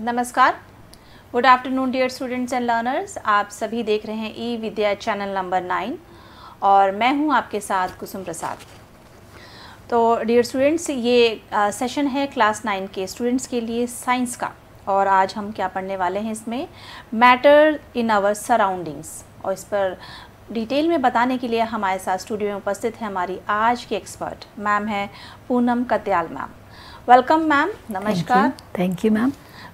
नमस्कार good afternoon dear students and learners आप सभी देख रहे हैं e Vidya channel number nine और मैं हूं आपके साथ कुसुम प्रसाद तो डियर स्टूडेंट्स ये आ, सेशन है क्लास नाइन के स्टूडेंट्स के लिए साइंस का और आज हम क्या पढ़ने वाले हैं इसमें मैटर इन आवर सराउंडिंग्स और इस पर डिटेल में बताने के लिए हमारे साथ स्टूडियो में उपस्थित है हमारी आज की एक्सपर्ट मैम है Poonam Katyal ma'am welcome ma'am नमस्कार थैंक यू मैम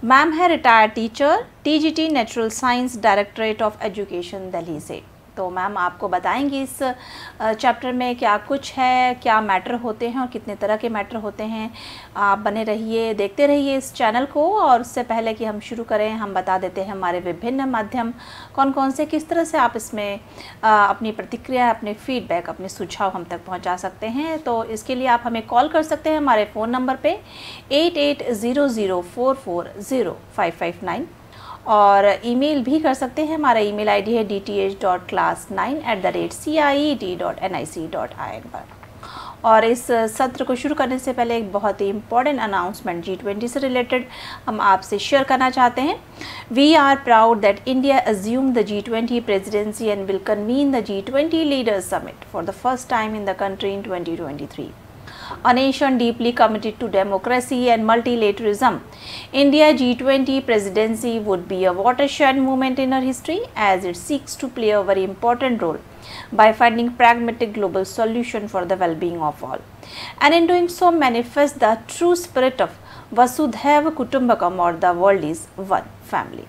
मैम है retired teacher TGT natural science directorate of education Delhi से तो मैम आपको बताएंगी इस चैप्टर में क्या कुछ है क्या मैटर होते हैं और कितने तरह के मैटर होते हैं आप बने रहिए देखते रहिए इस चैनल को और उससे पहले कि हम शुरू करें हम बता देते हैं हमारे विभिन्न माध्यम कौन कौन से किस तरह से आप इसमें अपनी प्रतिक्रिया अपने फ़ीडबैक अपने सुझाव हम तक पहुँचा सकते हैं तो इसके लिए आप हमें कॉल कर सकते हैं हमारे फ़ोन नंबर पर eight eight zero zero four four zero five five nine और ईमेल भी कर सकते हैं हमारा ईमेल आईडी है D T H dot class nine at the rate C I D dot N I C dot I N पर और इस सत्र को शुरू करने से पहले एक बहुत ही इम्पॉर्टेंट अनाउंसमेंट जी ट्वेंटी से रिलेटेड हम आपसे शेयर करना चाहते हैं we are proud that India assume the G twenty presidency and will convene the G twenty leaders summit for the first time in the country in twenty twenty three a nation deeply committed to democracy and multilateralism. India G20 presidency would be a watershed moment in our history as it seeks to play a very important role by finding pragmatic global solution for the well-being of all. And in doing so manifest the true spirit of Vasudhaiv Kutumbakam or the world is one family.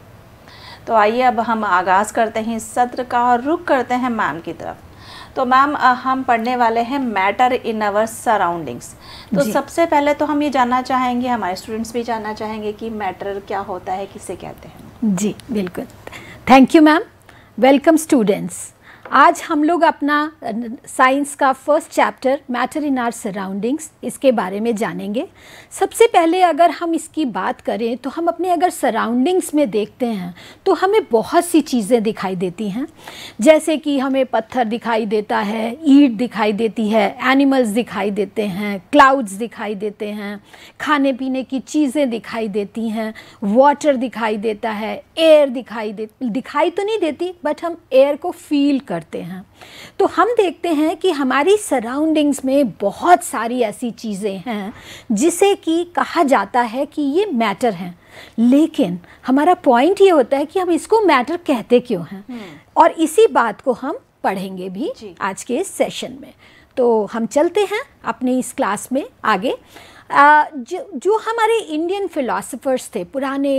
तो आइए अब हम आगाज़ करते हैं इस सत्र का और रुक करते हैं मैम की तरफ तो मैम हम पढ़ने वाले हैं मैटर इन अवर सराउंडिंग्स तो सबसे पहले तो हम ये जानना चाहेंगे हमारे स्टूडेंट्स भी जानना चाहेंगे कि मैटर क्या होता है किसे कहते हैं जी बिल्कुल thank you ma'am welcome students आज हम लोग अपना साइंस का first chapter matter in our surroundings इसके बारे में जानेंगे सबसे पहले अगर हम इसकी बात करें तो हम अपने अगर सराउंडिंग्स में देखते हैं तो हमें बहुत सी चीज़ें दिखाई देती हैं जैसे कि हमें पत्थर दिखाई देता है ईट दिखाई देती है एनिमल्स दिखाई देते हैं क्लाउड्स दिखाई देते हैं खाने पीने की चीज़ें दिखाई देती हैं वाटर दिखाई देता है एयर दिखाई दे दिखाई तो नहीं देती बट हम एयर को फील कर करते हैं तो हम देखते हैं कि हमारी सराउंडिंग्स में बहुत सारी ऐसी चीज़ें हैं जिसे कि कहा जाता है कि ये मैटर हैं लेकिन हमारा पॉइंट ये होता है कि हम इसको मैटर कहते क्यों हैं हम्म। और इसी बात को हम पढ़ेंगे भी आज के इस सेशन में तो हम चलते हैं अपने इस क्लास में आगे जो, जो हमारे इंडियन फिलोसफर्स थे पुराने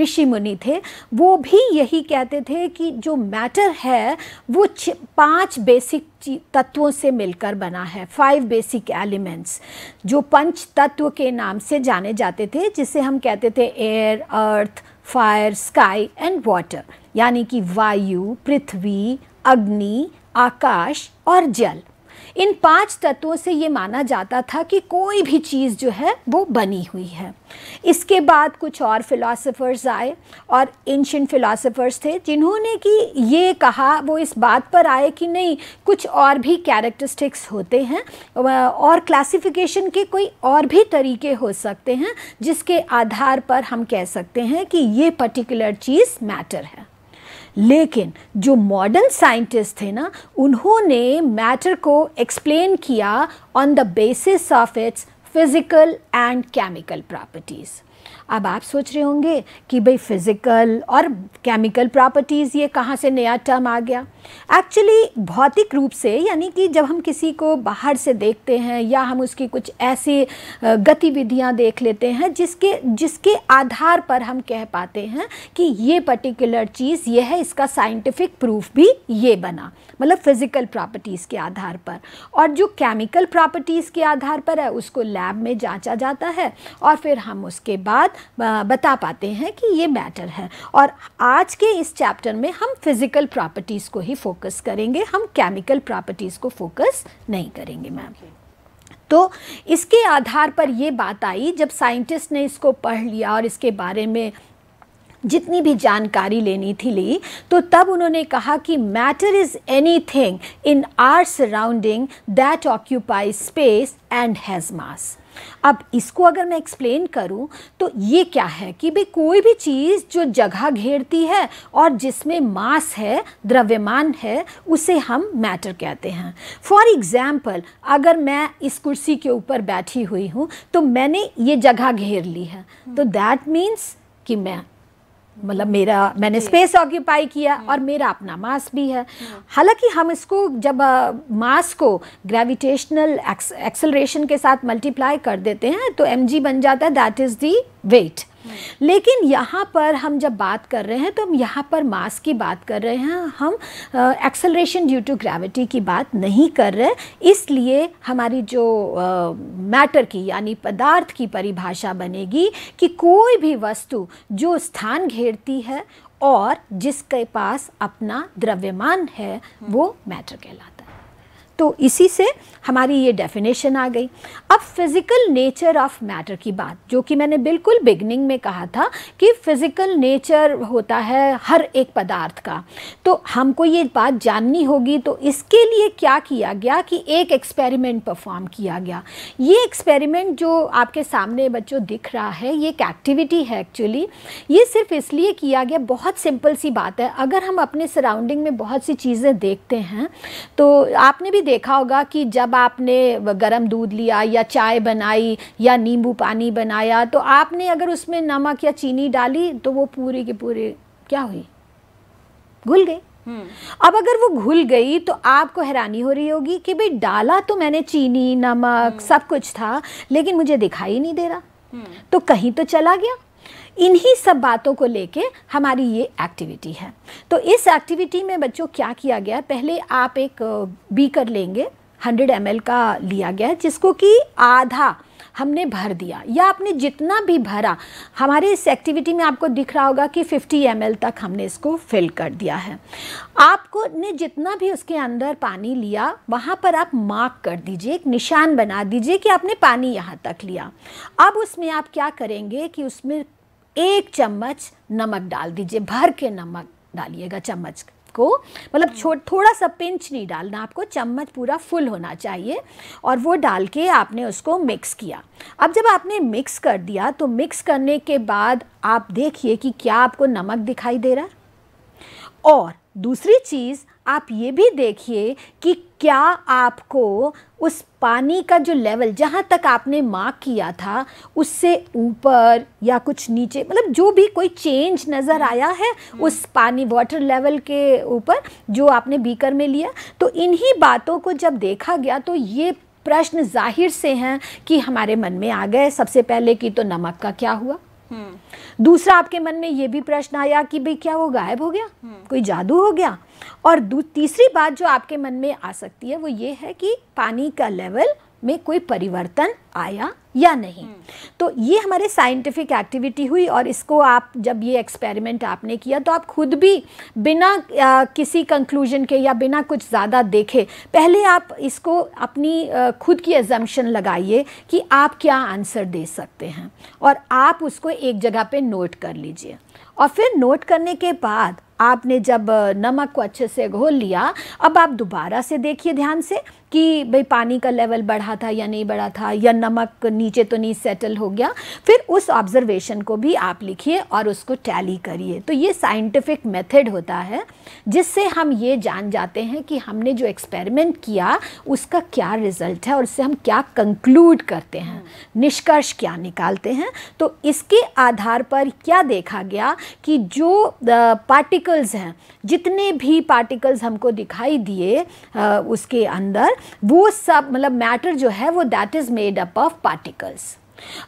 ऋषि मुनि थे वो भी यही कहते थे कि जो मैटर है वो पांच बेसिक तत्वों से मिलकर बना है फाइव बेसिक एलिमेंट्स जो पंच तत्व के नाम से जाने जाते थे जिसे हम कहते थे air earth fire sky and water यानी कि वायु पृथ्वी अग्नि आकाश और जल इन पांच तत्वों से ये माना जाता था कि कोई भी चीज़ जो है वो बनी हुई है इसके बाद कुछ और फिलासफ़र्स आए और एंशियन फिलासफ़र्स थे जिन्होंने कि ये कहा वो इस बात पर आए कि नहीं कुछ और भी कैरेक्टरिस्टिक्स होते हैं और क्लासिफिकेशन के कोई और भी तरीके हो सकते हैं जिसके आधार पर हम कह सकते हैं कि ये पर्टिकुलर चीज़ मैटर है लेकिन जो मॉडर्न साइंटिस्ट थे ना उन्होंने मैटर को एक्सप्लेन किया on the basis of its physical and chemical properties अब आप सोच रहे होंगे कि भाई फिज़िकल और केमिकल प्रॉपर्टीज़ ये कहाँ से नया टर्म आ गया एक्चुअली भौतिक रूप से यानी कि जब हम किसी को बाहर से देखते हैं या हम उसकी कुछ ऐसी गतिविधियाँ देख लेते हैं जिसके जिसके आधार पर हम कह पाते हैं कि ये पर्टिकुलर चीज़ ये है इसका साइंटिफिक प्रूफ भी ये बना मतलब फ़िज़िकल प्रॉपर्टीज़ के आधार पर और जो केमिकल प्रॉपर्टीज़ के आधार पर है उसको लैब में जांचा जाता है और फिर हम उसके बाद बाद बता पाते हैं कि ये मैटर है और आज के इस चैप्टर में हम फिज़िकल प्रॉपर्टीज़ को ही फोकस करेंगे हम केमिकल प्रॉपर्टीज़ को फोकस नहीं करेंगे मैम तो इसके आधार पर ये बात आई जब साइंटिस्ट ने इसको पढ़ लिया और इसके बारे में जितनी भी जानकारी लेनी थी ली तो तब उन्होंने कहा कि matter is anything in our surrounding that occupy space and has mass अब इसको अगर मैं एक्सप्लेन करूं तो ये क्या है कि भाई कोई भी चीज़ जो जगह घेरती है और जिसमें मास है द्रव्यमान है उसे हम मैटर कहते हैं फॉर एग्ज़ाम्पल अगर मैं इस कुर्सी के ऊपर बैठी हुई हूँ तो मैंने ये जगह घेर ली है तो दैट मीन्स कि मैं मतलब मेरा मैंने स्पेस ऑक्यूपाई किया और मेरा अपना मास भी है हालांकि हम इसको जब मास को ग्रेविटेशनल एक्सेलरेशन के साथ मल्टीप्लाई कर देते हैं तो एम बन जाता है दैट इज़ दी वेट लेकिन यहाँ पर हम जब बात कर रहे हैं तो हम यहाँ पर मास की बात कर रहे हैं हम एक्सेलरेशन ड्यू टू ग्रेविटी की बात नहीं कर रहे इसलिए हमारी जो मैटर की यानी पदार्थ की परिभाषा बनेगी कि कोई भी वस्तु जो स्थान घेरती है और जिसके पास अपना द्रव्यमान है वो मैटर कहलाता है तो इसी से हमारी ये डेफिनेशन आ गई अब फिज़िकल नेचर ऑफ मैटर की बात जो कि मैंने बिल्कुल बिगनिंग में कहा था कि फिज़िकल नेचर होता है हर एक पदार्थ का तो हमको ये बात जाननी होगी तो इसके लिए क्या किया गया कि एक एक्सपेरिमेंट परफॉर्म किया गया ये एक्सपेरिमेंट जो आपके सामने बच्चों दिख रहा है ये एक एक्टिविटी है एक्चुअली ये सिर्फ इसलिए किया गया बहुत सिंपल सी बात है अगर हम अपने सराउंडिंग में बहुत सी चीज़ें देखते हैं तो आपने भी देखा होगा कि जब आपने गर्म दूध लिया या चाय बनाई या नींबू पानी बनाया तो आपने अगर उसमें नमक या चीनी डाली तो वो पूरी की पूरी क्या हुई घुल गई हम्म। अब अगर वो घुल गई तो आपको हैरानी हो रही होगी कि भाई डाला तो मैंने चीनी नमक हम्म। सब कुछ था लेकिन मुझे दिखाई नहीं दे रहा हम्म। तो कहीं तो चला गया इन्हीं सब बातों को लेके हमारी ये एक्टिविटी है तो इस एक्टिविटी में बच्चों क्या किया गया पहले आप एक बीकर लेंगे हंड्रेड एम का लिया गया है जिसको कि आधा हमने भर दिया या आपने जितना भी भरा हमारे इस एक्टिविटी में आपको दिख रहा होगा कि 50 एम तक हमने इसको फिल कर दिया है आपको ने जितना भी उसके अंदर पानी लिया वहाँ पर आप मार्क कर दीजिए एक निशान बना दीजिए कि आपने पानी यहाँ तक लिया अब उसमें आप क्या करेंगे कि उसमें एक चम्मच नमक डाल दीजिए भर के नमक डालिएगा चम्मच को मतलब हाँ। थोड़ा सा पिंच नहीं डालना आपको चम्मच पूरा फुल होना चाहिए और वो डाल के आपने उसको मिक्स किया अब जब आपने मिक्स कर दिया तो मिक्स करने के बाद आप देखिए कि क्या आपको नमक दिखाई दे रहा है और दूसरी चीज़ आप ये भी देखिए कि क्या आपको उस पानी का जो लेवल जहाँ तक आपने मार्क किया था उससे ऊपर या कुछ नीचे मतलब जो भी कोई चेंज नज़र हम्म। आया है हम्म। उस पानी वाटर लेवल के ऊपर जो आपने बीकर में लिया तो इन्हीं बातों को जब देखा गया तो ये प्रश्न जाहिर से हैं कि हमारे मन में आ गए सबसे पहले कि तो नमक का क्या हुआ दूसरा आपके मन में ये भी प्रश्न आया कि भाई क्या वो गायब हो गया कोई जादू हो गया और तीसरी बात जो आपके मन में आ सकती है वो ये है कि पानी का लेवल में कोई परिवर्तन आया या नहीं तो ये हमारे साइंटिफिक एक्टिविटी हुई और इसको आप जब ये एक्सपेरिमेंट आपने किया तो आप खुद भी बिना आ, किसी कंक्लूजन के या बिना कुछ ज़्यादा देखे पहले आप इसको अपनी आ, खुद की एजम्पन लगाइए कि आप क्या आंसर दे सकते हैं और आप उसको एक जगह पे नोट कर लीजिए और फिर नोट करने के बाद आपने जब नमक को अच्छे से घोल लिया अब आप दोबारा से देखिए ध्यान से कि भाई पानी का लेवल बढ़ा था या नहीं बढ़ा था या नमक नीचे तो नहीं सेटल हो गया फिर उस ऑब्जर्वेशन को भी आप लिखिए और उसको टैली करिए तो ये साइंटिफिक मेथड होता है जिससे हम ये जान जाते हैं कि हमने जो एक्सपेरिमेंट किया उसका क्या रिजल्ट है और उससे हम क्या कंक्लूड करते हैं निष्कर्ष क्या निकालते हैं तो इसके आधार पर क्या देखा गया कि जो पार्टिकल्स uh, हैं जितने भी पार्टिकल्स हमको दिखाई दिए उसके अंदर वो सब मतलब मैटर जो है वो that is made up of particles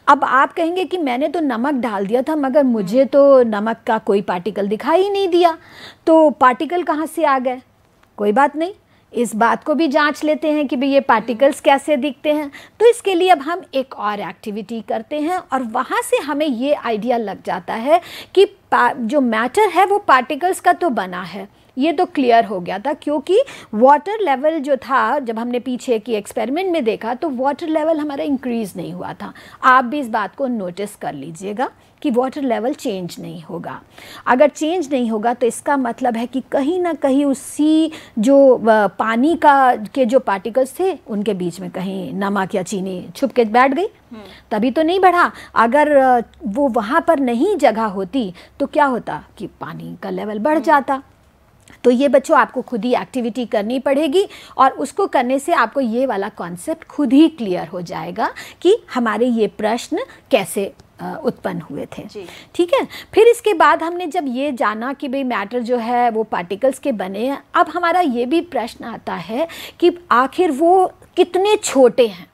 अब आप कहेंगे कि मैंने तो नमक डाल दिया था मगर मुझे तो नमक का कोई पार्टिकल दिखाई नहीं दिया तो पार्टिकल कहाँ से आ गए कोई बात नहीं इस बात को भी जांच लेते हैं कि भाई ये पार्टिकल्स कैसे दिखते हैं तो इसके लिए अब हम एक और एक्टिविटी करते हैं और वहाँ से हमें ये आइडिया लग जाता है कि जो मैटर है वो पार्टिकल्स का तो बना है ये तो क्लियर हो गया था क्योंकि वाटर लेवल जो था जब हमने पीछे की एक्सपेरिमेंट में देखा तो वाटर लेवल हमारा इंक्रीज़ नहीं हुआ था आप भी इस बात को नोटिस कर लीजिएगा कि वाटर लेवल चेंज नहीं होगा अगर चेंज नहीं होगा तो इसका मतलब है कि कहीं ना कहीं उसी जो पानी का के जो पार्टिकल्स थे उनके बीच में कहीं नमक या चीनी छुप के बैठ गई हम्म। तभी तो नहीं बढ़ा अगर वो वहाँ पर नहीं जगह होती तो क्या होता कि पानी का लेवल बढ़ हम्म। जाता तो ये बच्चों आपको खुद ही एक्टिविटी करनी पड़ेगी और उसको करने से आपको ये वाला कॉन्सेप्ट खुद ही क्लियर हो जाएगा कि हमारे ये प्रश्न कैसे उत्पन्न हुए थे ठीक है फिर इसके बाद हमने जब ये जाना कि भाई मैटर जो है वो पार्टिकल्स के बने हैं अब हमारा ये भी प्रश्न आता है कि आखिर वो कितने छोटे हैं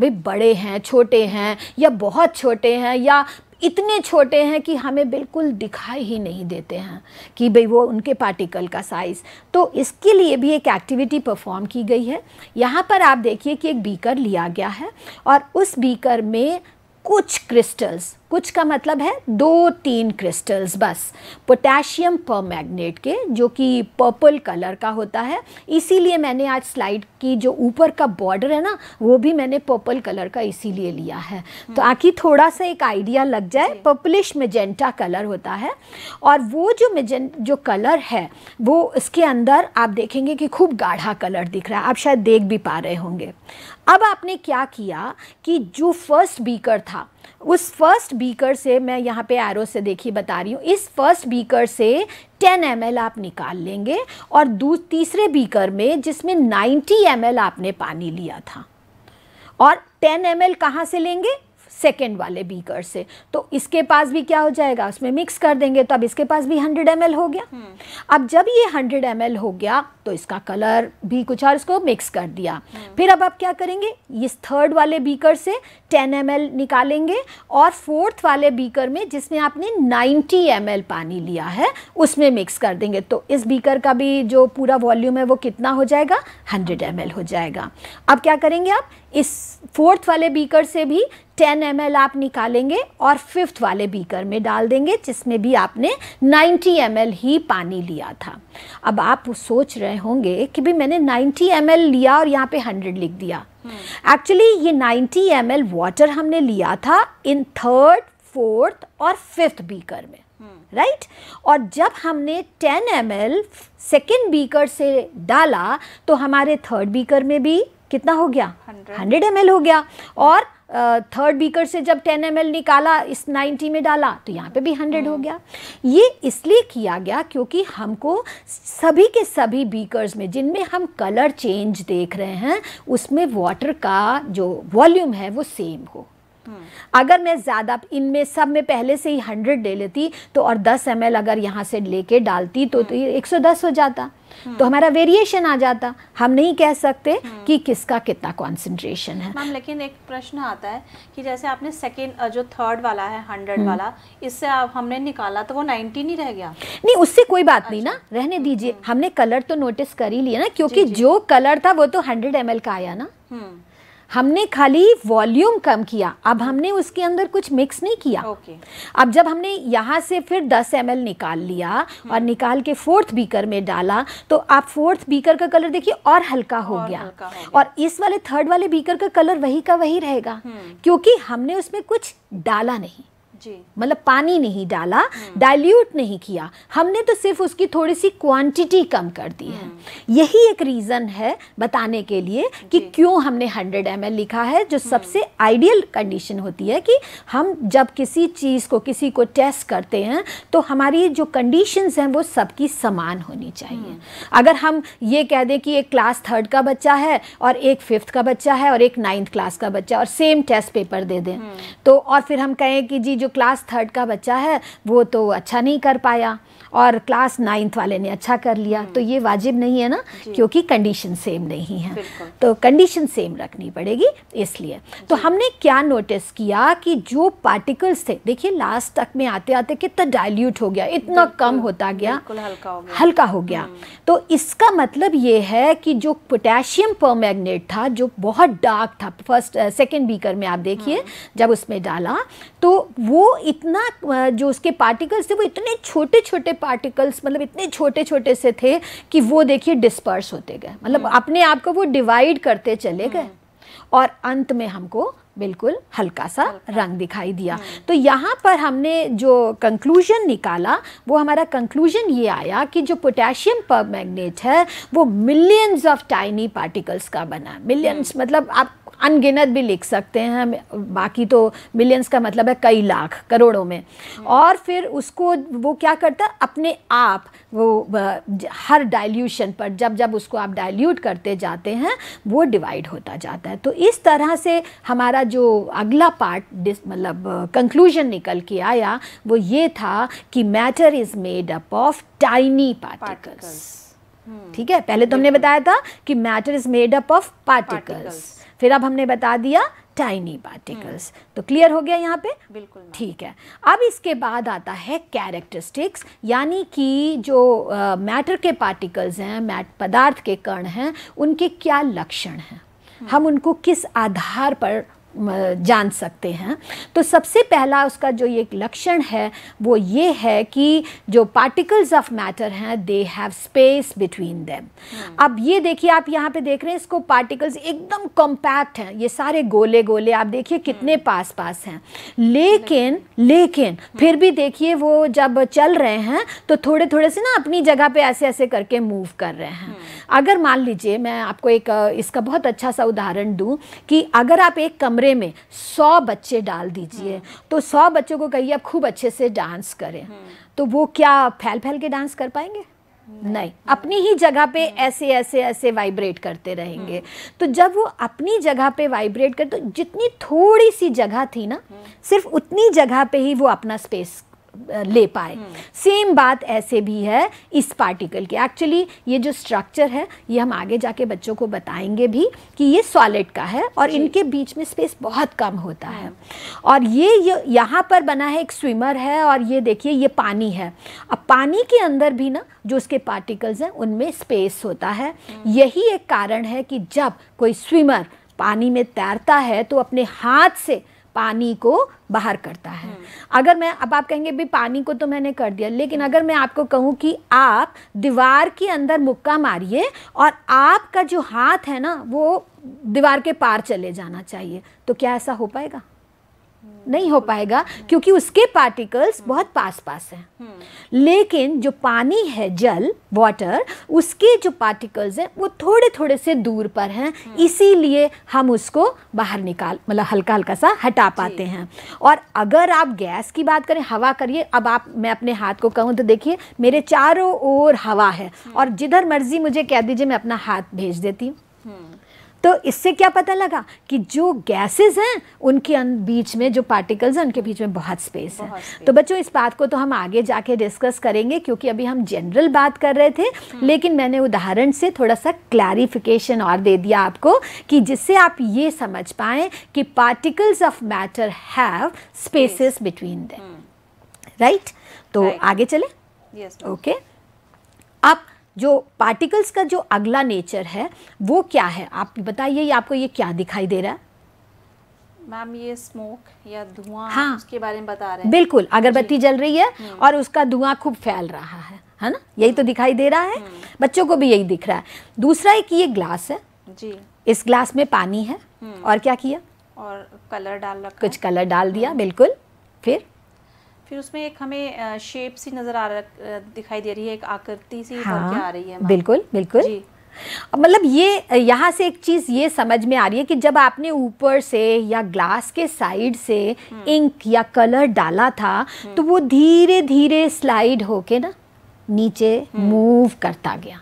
भाई बड़े हैं छोटे हैं या बहुत छोटे हैं या इतने छोटे हैं कि हमें बिल्कुल दिखाई ही नहीं देते हैं कि भाई वो उनके पार्टिकल का साइज़ तो इसके लिए भी एक एक्टिविटी परफॉर्म की गई है यहाँ पर आप देखिए कि एक बीकर लिया गया है और उस बीकर में कुछ क्रिस्टल्स कुछ का मतलब है दो तीन क्रिस्टल्स बस पोटेशियम मैगनेट के जो कि पर्पल कलर का होता है इसीलिए मैंने आज स्लाइड की जो ऊपर का बॉर्डर है ना वो भी मैंने पर्पल कलर का इसीलिए लिया है तो हम्म। आखिर थोड़ा सा एक आइडिया लग जाए पर्पलिश मेजेंटा कलर होता है और वो जो मेजें जो कलर है वो इसके अंदर आप देखेंगे कि खूब गाढ़ा कलर दिख रहा है आप शायद देख भी पा रहे होंगे अब आपने क्या किया कि जो फर्स्ट बीकर था उस फर्स्ट बीकर से मैं यहाँ पे एरो से देखिए बता रही हूँ इस फर्स्ट बीकर से 10 एम आप निकाल लेंगे और दू तीसरे बीकर में जिसमें 90 एम आपने पानी लिया था और 10 एम एल कहाँ से लेंगे सेकेंड वाले बीकर से तो इसके पास भी क्या हो जाएगा उसमें मिक्स कर देंगे तो अब इसके पास भी 100 एम हो गया हम्म। अब जब ये 100 एम हो गया तो इसका कलर भी कुछ और इसको मिक्स कर दिया फिर अब आप क्या करेंगे इस थर्ड वाले बीकर से 10 एम निकालेंगे और फोर्थ वाले बीकर में जिसमें आपने 90 एम पानी लिया है उसमें मिक्स कर देंगे तो इस बीकर का भी जो पूरा वॉल्यूम है वो कितना हो जाएगा 100 एम हो जाएगा अब क्या करेंगे आप इस फोर्थ वाले बीकर से भी 10 एम आप निकालेंगे और फिफ्थ वाले बीकर में डाल देंगे जिसमें भी आपने 90 एम ही पानी लिया था अब आप सोच रहे रहे होंगे कि भाई मैंने 90 एम लिया और यहाँ पे 100 लिख दिया एक्चुअली ये 90 एम वाटर हमने लिया था इन थर्ड फोर्थ और फिफ्थ बीकर में राइट right? और जब हमने 10 एम एल सेकेंड बीकर से डाला तो हमारे थर्ड बीकर में भी कितना हो गया 100 एम हो गया और थर्ड बीकर से जब 10 एम निकाला इस 90 में डाला तो यहाँ पे भी 100 हो हम्म। गया ये इसलिए किया गया क्योंकि हमको सभी के सभी बीकर्स में जिनमें हम कलर चेंज देख रहे हैं उसमें वाटर का जो वॉल्यूम है वो सेम हो हम्म। अगर मैं ज़्यादा इनमें सब में पहले से ही हंड्रेड ले लेती तो और दस एम अगर यहाँ से लेके डालती तो, तो एक सौ दस हो जाता हम्म। तो हमारा वेरिएशन आ जाता हम नहीं कह सकते हम्म। कि किसका कितना कॉन्सेंट्रेशन है मैम लेकिन एक प्रश्न आता है कि जैसे आपने सेकेंड जो थर्ड वाला है हंड्रेड वाला इससे आप हमने निकाला तो वो नाइनटी नहीं रह गया नहीं उससे कोई बात अच्छा। नहीं ना अच्छा। रहने दीजिए हमने कलर तो नोटिस कर ही लिया ना क्योंकि जो कलर था वो तो हंड्रेड एम का आया ना हमने खाली वॉल्यूम कम किया अब हमने उसके अंदर कुछ मिक्स नहीं किया okay. अब जब हमने यहाँ से फिर 10 एम निकाल लिया और हम्म। निकाल के फोर्थ बीकर में डाला तो आप फोर्थ बीकर का कलर देखिए और हल्का हो और गया हो और इस वाले थर्ड वाले बीकर का कलर वही का वही रहेगा हम्म। क्योंकि हमने उसमें कुछ डाला नहीं मतलब पानी नहीं डाला डाइल्यूट हम्म। नहीं किया हमने तो सिर्फ उसकी थोड़ी सी क्वांटिटी कम कर दी है हम्म। यही एक रीज़न है बताने के लिए कि क्यों हमने 100 एम लिखा है जो हम्म। सबसे आइडियल कंडीशन होती है कि हम जब किसी चीज़ को किसी को टेस्ट करते हैं तो हमारी जो कंडीशन हैं वो सबकी समान होनी चाहिए अगर हम ये कह दें कि एक क्लास थर्ड का बच्चा है और एक फिफ्थ का बच्चा है और एक नाइन्थ क्लास का बच्चा और सेम टेस्ट पेपर दे दें तो और फिर हम कहें कि जी जो क्लास थर्ड का बच्चा है वो तो अच्छा नहीं कर पाया और क्लास नाइन्थ वाले ने अच्छा कर लिया तो ये वाजिब नहीं है ना क्योंकि कंडीशन सेम नहीं है तो कंडीशन सेम रखनी पड़ेगी इसलिए तो हमने क्या नोटिस किया कि जो पार्टिकल्स थे देखिए लास्ट तक में आते आते कितना डायल्यूट हो गया इतना कम होता गया हल्का हो गया हल्का हो गया हम्म। तो इसका मतलब ये है कि जो पोटेशियम परमैग्नेट था जो बहुत डार्क था फर्स्ट सेकेंड बीकर में आप देखिए हम्म। जब उसमें डाला तो वो इतना uh, जो उसके पार्टिकल्स थे वो इतने छोटे छोटे पार्टिकल्स मतलब इतने छोटे छोटे से थे कि वो देखिए डिस्पर्स होते गए मतलब हम्म। अपने आप को वो डिवाइड करते चले गए हम्म। और अंत में हमको बिल्कुल हल्का सा रंग दिखाई दिया हम्म। तो यहाँ पर हमने जो कंक्लूजन निकाला वो हमारा कंक्लूजन ये आया कि जो पोटेशियम पर मैग्नेट है वो मिलियंस ऑफ टाइनी पार्टिकल्स का बना मिलियंस मतलब आप अनगिनत भी लिख सकते हैं बाकी तो मिलियंस का मतलब है कई लाख करोड़ों में और फिर उसको वो क्या करता अपने आप वो हर डाइल्यूशन पर जब जब उसको आप डाइल्यूट करते जाते हैं वो डिवाइड होता जाता है तो इस तरह से हमारा जो अगला पार्ट मतलब कंक्लूजन निकल के आया वो ये था कि matter is made up of tiny particles ठीक है हम्म। पहले तो हमने बताया था कि matter is made up of particles फिर अब हमने बता दिया टाइनी पार्टिकल्स हम्म। तो क्लियर हो गया यहाँ पे बिल्कुल ठीक है अब इसके बाद आता है कैरेक्टरिस्टिक्स यानी कि जो मैटर uh, के पार्टिकल्स हैं मैट पदार्थ के कण हैं उनके क्या लक्षण हैं हम्म। हम उनको किस आधार पर जान सकते हैं तो सबसे पहला उसका जो ये लक्षण है वो ये है कि जो पार्टिकल्स ऑफ मैटर हैं they have space between them अब ये देखिए आप यहाँ पे देख रहे हैं इसको पार्टिकल्स एकदम कॉम्पैक्ट हैं ये सारे गोले गोले आप देखिए कितने hmm. पास पास हैं लेकिन लेकिन hmm. फिर भी देखिए वो जब चल रहे हैं तो थोड़े थोड़े से ना अपनी जगह पे ऐसे ऐसे करके मूव कर रहे हैं hmm. अगर मान लीजिए मैं आपको एक इसका बहुत अच्छा सा उदाहरण दूं कि अगर आप एक कमरे में सौ बच्चे डाल दीजिए हम्म। तो सौ बच्चों को कहिए आप खूब अच्छे से डांस करें हम्म। तो वो क्या फैल फैल के डांस कर पाएंगे नहीं, नहीं अपनी ही जगह पे ऐसे ऐसे ऐसे वाइब्रेट करते रहेंगे हम्म। तो जब वो अपनी जगह पे वाइब्रेट कर तो जितनी थोड़ी सी जगह थी ना सिर्फ उतनी जगह पे ही वो अपना स्पेस ले पाए हम्म। सेम बात ऐसे भी है इस पार्टिकल की एक्चुअली ये जो स्ट्रक्चर है ये हम आगे जाके बच्चों को बताएंगे भी कि ये सॉलिड का है और इनके बीच में स्पेस बहुत कम होता है हम्म। और ये, ये यहाँ पर बना है एक स्विमर है और ये देखिए ये पानी है अब पानी के अंदर भी ना जो उसके पार्टिकल्स हैं उनमें स्पेस होता है हम्म। यही एक कारण है कि जब कोई स्विमर पानी में तैरता है तो अपने हाथ से पानी को बाहर करता है हम्म। अगर मैं अब आप कहेंगे भी पानी को तो मैंने कर दिया लेकिन अगर मैं आपको कहूँ कि आप दीवार के अंदर मुक्का मारिए और आपका जो हाथ है ना वो दीवार के पार चले जाना चाहिए तो क्या ऐसा हो पाएगा नहीं हो पाएगा क्योंकि उसके पार्टिकल्स बहुत पास पास हैं लेकिन जो पानी है जल वाटर उसके जो पार्टिकल्स हैं वो थोड़े थोड़े से दूर पर हैं इसीलिए हम उसको बाहर निकाल मतलब हल्का हल्का सा हटा पाते हैं और अगर आप गैस की बात करें हवा करिए अब आप मैं अपने हाथ को कहूँ तो देखिए मेरे चारों ओर हवा है और जिधर मर्जी मुझे कह दीजिए मैं अपना हाथ भेज देती हूँ तो इससे क्या पता लगा कि जो गैसेस हैं उनके अं-, बीच में जो पार्टिकल्स हैं उनके बीच में बहुत स्पेस है तो बच्चों इस बात को तो हम आगे जाके डिस्कस करेंगे क्योंकि अभी हम जनरल बात कर रहे थे हम्म। लेकिन मैंने उदाहरण से थोड़ा सा क्लैरिफिकेशन और दे दिया आपको कि जिससे आप ये समझ पाए कि particles of matter have spaces between the right तो right. आगे चले ओके yes, okay. अब जो पार्टिकल्स का जो अगला नेचर है वो क्या है आप बताइए आपको ये क्या दिखाई दे रहा है मैम ये स्मोक या धुआं हाँ उसके बारे में बता रहे हैं बिल्कुल अगरबत्ती जल रही है हम्म। और उसका धुआं खूब फैल रहा है है ना यही तो हम्म। दिखाई दे रहा है हम्म। बच्चों को भी यही दिख रहा है दूसरा एक ये ग्लास है जी इस ग्लास में पानी है और क्या किया और कलर डाल रखा कुछ कलर डाल दिया बिल्कुल फिर फिर उसमें एक हमें शेप सी नज़र आ रहा दिखाई दे रही है एक आकृति सी हाँ, आ रही है बिल्कुल बिल्कुल जी मतलब ये यहाँ से एक चीज़ ये समझ में आ रही है कि जब आपने ऊपर से या ग्लास के साइड से इंक हम्म। या कलर डाला था हम्म। तो वो धीरे धीरे स्लाइड होके ना नीचे मूव हम्म। करता गया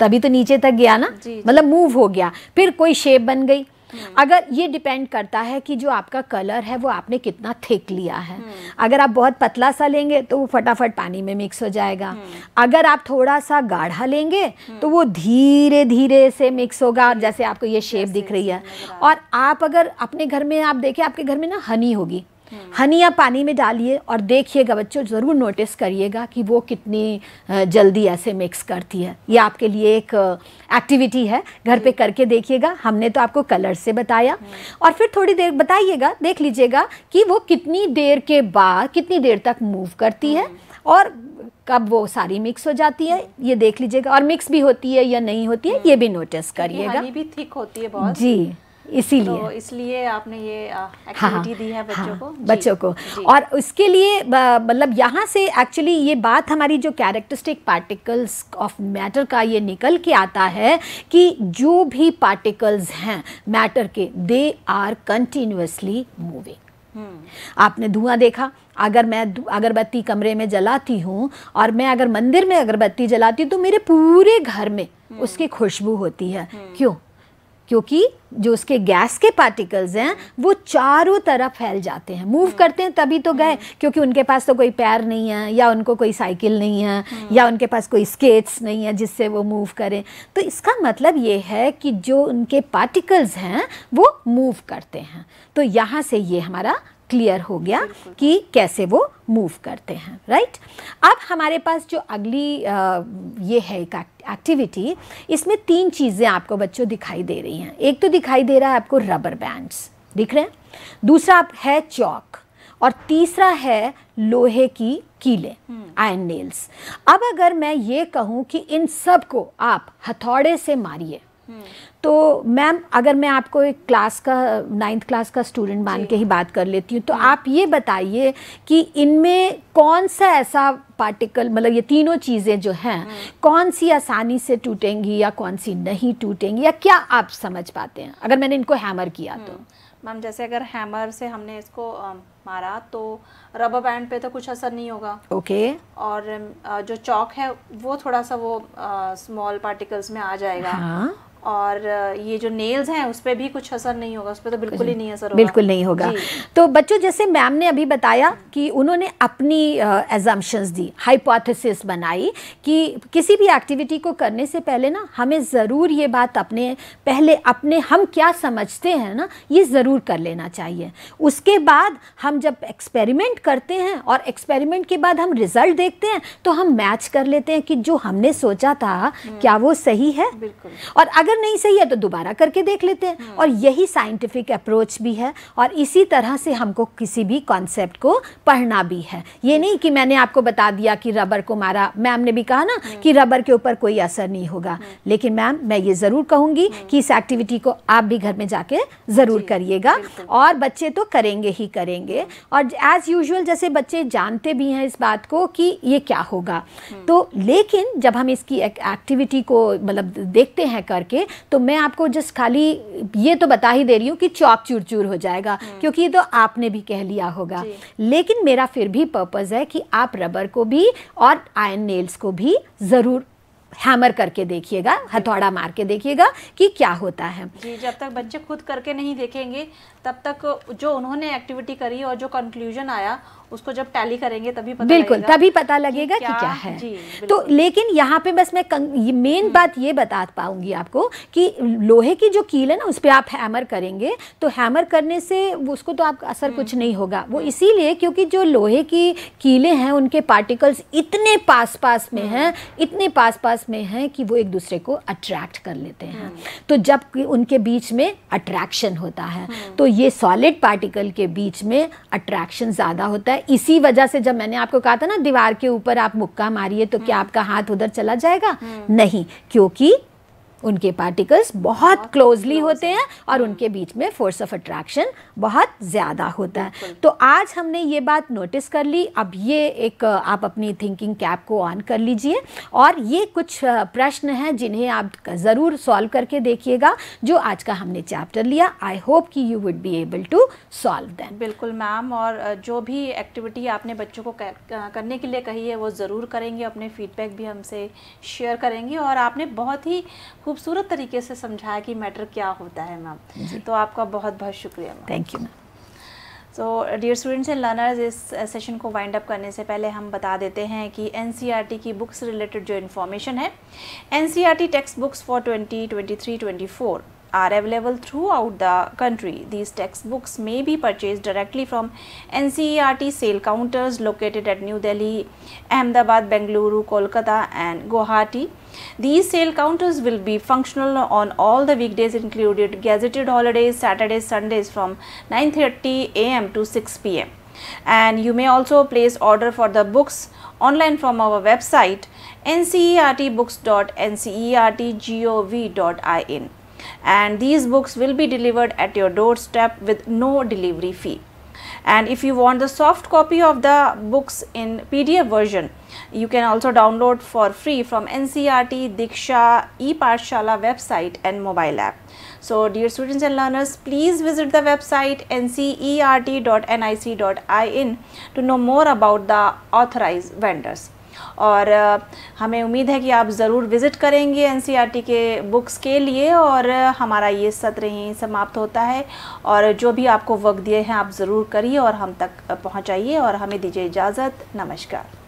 तभी तो नीचे तक गया ना मतलब मूव हो गया फिर कोई शेप बन गई हम्म। अगर ये डिपेंड करता है कि जो आपका कलर है वो आपने कितना थिक लिया है हम्म। अगर आप बहुत पतला सा लेंगे तो वो फटाफट पानी में मिक्स हो जाएगा हम्म। अगर आप थोड़ा सा गाढ़ा लेंगे तो वो धीरे धीरे से मिक्स होगा जैसे आपको ये शेप दिख रही है और आप अगर अपने घर में आप देखें आपके घर में ना हनी होगी हम्म। हनी या पानी में डालिए और देखिएगा बच्चों ज़रूर नोटिस करिएगा कि वो कितनी जल्दी ऐसे मिक्स करती है ये आपके लिए एक एक्टिविटी है घर पे करके देखिएगा हमने तो आपको कलर से बताया हम्म। और फिर थोड़ी देर बताइएगा देख लीजिएगा कि वो कितनी देर के बाद कितनी देर तक मूव करती है हम्म। और कब वो सारी मिक्स हो जाती है ये देख लीजिएगा और मिक्स भी होती है या नहीं होती है ये भी नोटिस करिएगा भी थिक होती है बहुत जी इसीलिए तो इसलिए आपने ये एक्टिविटी हाँ, हाँ, दी है बच्चों हाँ, को बच्चों को और उसके लिए मतलब यहाँ से एक्चुअली ये बात हमारी जो कैरेक्टरिस्टिक पार्टिकल्स ऑफ मैटर का ये निकल के आता है कि जो भी पार्टिकल्स हैं मैटर के दे आर कंटिन्यूसली मूविंग आपने धुआं देखा अगर मैं अगरबत्ती कमरे में जलाती हूँ और मैं अगर मंदिर में अगरबत्ती जलाती हूँ तो मेरे पूरे घर में हम्म। उसकी खुशबू होती है हम्म। क्यों क्योंकि जो उसके गैस के पार्टिकल्स हैं वो चारों तरफ फैल जाते हैं मूव hmm. करते हैं तभी तो hmm. गए क्योंकि उनके पास तो कोई पैर नहीं है या उनको कोई साइकिल नहीं है hmm. या उनके पास कोई स्केट्स नहीं है जिससे वो मूव करें तो इसका मतलब ये है कि जो उनके पार्टिकल्स हैं वो मूव करते हैं तो यहाँ से ये हमारा क्लियर हो गया कि कैसे वो मूव करते हैं राइट अब हमारे पास जो अगली आ, ये है एक एक्टिविटी इसमें तीन चीज़ें आपको बच्चों दिखाई दे रही हैं एक तो दिखाई दे रहा है आपको रबर बैंड्स दिख रहे हैं दूसरा है चौक और तीसरा है लोहे की कीले आयन हम्म। नेल्स अब अगर मैं ये कहूँ कि इन सब को आप हथौड़े से मारिए तो मैम अगर मैं आपको एक क्लास का नाइन्थ क्लास का स्टूडेंट मान के ही बात कर लेती हूँ तो हम्म। आप ये बताइए कि इनमें कौन सा ऐसा पार्टिकल मतलब ये तीनों चीज़ें जो हैं हम्म। कौन सी आसानी से टूटेंगी या कौन सी नहीं टूटेंगी या क्या आप समझ पाते हैं अगर मैंने इनको हैमर किया तो हम्म। मैम जैसे अगर हैमर से हमने इसको मारा तो रबर बैंड पे तो कुछ असर नहीं होगा ओके okay. और जो चौक है वो थोड़ा सा वो स्मॉल पार्टिकल्स में आ जाएगा हाँ? और ये जो नेल्स हैं उस पर भी कुछ असर नहीं होगा उस पर तो बिल्कुल ही नहीं असर होगा बिल्कुल नहीं होगा तो बच्चों जैसे मैम ने अभी बताया कि उन्होंने अपनी एजम्पन्स दी हाइपोथेसिस बनाई कि किसी भी एक्टिविटी को करने से पहले ना हमें ज़रूर ये बात अपने पहले अपने हम क्या समझते हैं ना ये ज़रूर कर लेना चाहिए उसके बाद हम जब एक्सपेरिमेंट करते हैं और एक्सपेरिमेंट के बाद हम रिज़ल्ट देखते हैं तो हम मैच कर लेते हैं कि जो हमने सोचा था हम्म। क्या वो सही है और अगर अगर नहीं सही है तो दोबारा करके देख लेते हैं हम्म। और यही साइंटिफिक अप्रोच भी है और इसी तरह से हमको किसी भी कॉन्सेप्ट को पढ़ना भी है ये नहीं कि मैंने आपको बता दिया कि रबर को मारा मैम ने भी कहा ना हम्म। कि रबर के ऊपर कोई असर नहीं होगा हम्म। लेकिन मैम मैं ये ज़रूर कहूंगी कि इस एक्टिविटी को आप भी घर में जाके ज़रूर करिएगा और बच्चे तो करेंगे ही करेंगे और एज़ यूजल जैसे बच्चे जानते भी हैं इस बात को कि ये क्या होगा तो लेकिन जब हम इसकी एक्टिविटी को मतलब देखते हैं करके करेंगे तो मैं आपको जस्ट खाली ये तो बता ही दे रही हूँ कि चौक चूर चूर हो जाएगा हम्म। क्योंकि ये तो आपने भी कह लिया होगा लेकिन मेरा फिर भी पर्पज़ है कि आप रबर को भी और आयन नेल्स को भी ज़रूर हैमर करके देखिएगा हथौड़ा मार के देखिएगा कि क्या होता है जी जब तक बच्चे खुद करके नहीं देखेंगे तब तक जो उन्होंने एक्टिविटी करी और जो कंक्लूजन आया उसको जब टैली करेंगे तभी पता बिल्कुल तभी पता लगेगा कि क्या, क्या है तो लेकिन यहाँ पे बस मैं मेन हम्म। बात ये बता पाऊंगी आपको कि लोहे की जो कील है ना उस पर आप हैमर करेंगे तो हैमर करने से उसको तो आपका असर हम्म। कुछ नहीं होगा वो हम्म। इसीलिए क्योंकि जो लोहे की कीले हैं उनके पार्टिकल्स इतने पास पास में हैं इतने पास पास में हैं कि वो एक दूसरे को अट्रैक्ट कर लेते हैं तो जब उनके बीच में अट्रैक्शन होता है तो ये सॉलिड पार्टिकल के बीच में अट्रैक्शन ज़्यादा होता है इसी वजह से जब मैंने आपको कहा था ना दीवार के ऊपर आप मुक्का मारिए तो हम्म। क्या आपका हाथ उधर चला जाएगा हम्म। नहीं क्योंकि उनके पार्टिकल्स बहुत क्लोजली होते हैं और उनके बीच में फोर्स ऑफ अट्रैक्शन बहुत ज़्यादा होता है तो आज हमने ये बात नोटिस कर ली अब ये एक आप अपनी थिंकिंग कैप को ऑन कर लीजिए और ये कुछ प्रश्न हैं जिन्हें आप ज़रूर सॉल्व करके देखिएगा जो आज का हमने चैप्टर लिया आई होप कि you would be able to solve them बिल्कुल मैम और जो भी एक्टिविटी आपने बच्चों को करने के लिए कही है वो ज़रूर करेंगे अपने फीडबैक भी हमसे शेयर करेंगे और आपने बहुत ही खूबसूरत तरीके से समझाया कि मैटर क्या होता है मैम तो आपका बहुत बहुत शुक्रिया ma'am thank you ma'am so dear students and learners इस सेशन को वाइंड अप करने से पहले हम बता देते हैं कि एन e की बुक्स रिलेटेड जो इन्फॉर्मेशन है N C R T text books for twenty twenty are available throughout the country these text books may be purchase directly from N C E R T sale counters located at New Delhi Ahmedabad Bengaluru Kolkata and Guwahati These sale counters will be functional on all the weekdays included gazetted holidays, Saturdays, Sundays from 9.30 am to 6 pm. And you may also place order for the books online from our website ncertbooks.ncertgov.in and these books will be delivered at your doorstep with no delivery fee and if you want the soft copy of the books in PDF version, you can also download for free from NCRT, Diksha, eParshala website and mobile app. So dear students and learners, please visit the website ncert.nic.in to know more about the authorized vendors. और हमें उम्मीद है कि आप ज़रूर visit करेंगे N के books के लिए और हमारा ये सत्र यहीं समाप्त होता है और जो भी आपको वक्त दिए हैं आप ज़रूर करिए और हम तक पहुँचाइए और हमें दीजिए इजाज़त नमस्कार